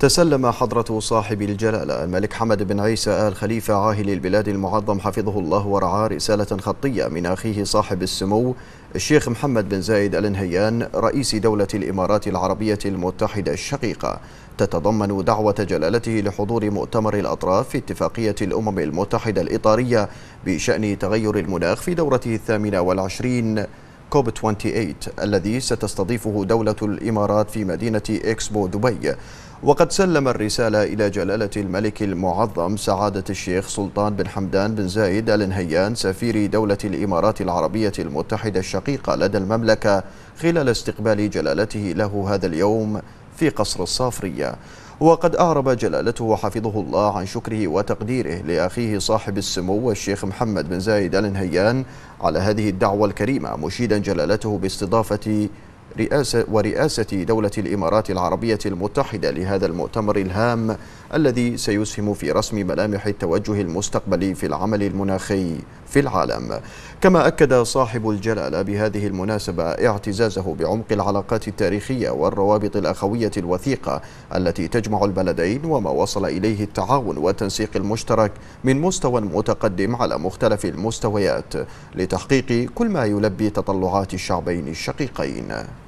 تسلم حضرة صاحب الجلالة الملك حمد بن عيسى آل خليفة عاهل البلاد المعظم حفظه الله ورعاه رسالة خطية من أخيه صاحب السمو الشيخ محمد بن زايد آل نهيان رئيس دولة الإمارات العربية المتحدة الشقيقة تتضمن دعوة جلالته لحضور مؤتمر الأطراف في اتفاقية الأمم المتحدة الإطارية بشأن تغير المناخ في دورته الثامنة والعشرين كوب 28 الذي ستستضيفه دولة الإمارات في مدينة إكسبو دبي وقد سلم الرسالة إلى جلالة الملك المعظم سعادة الشيخ سلطان بن حمدان بن زايد آل نهيان سفير دولة الإمارات العربية المتحدة الشقيقة لدى المملكة خلال استقبال جلالته له هذا اليوم في قصر الصافرية وقد أعرب جلالته حفظه الله عن شكره وتقديره لأخيه صاحب السمو الشيخ محمد بن زايد آل نهيان على هذه الدعوة الكريمة مشيدا جلالته باستضافة رئاسة ورئاسة دولة الإمارات العربية المتحدة لهذا المؤتمر الهام الذي سيسهم في رسم ملامح التوجه المستقبلي في العمل المناخي في العالم كما أكد صاحب الجلالة بهذه المناسبة اعتزازه بعمق العلاقات التاريخية والروابط الأخوية الوثيقة التي تجمع البلدين وما وصل إليه التعاون والتنسيق المشترك من مستوى متقدم على مختلف المستويات لتحقيق كل ما يلبي تطلعات الشعبين الشقيقين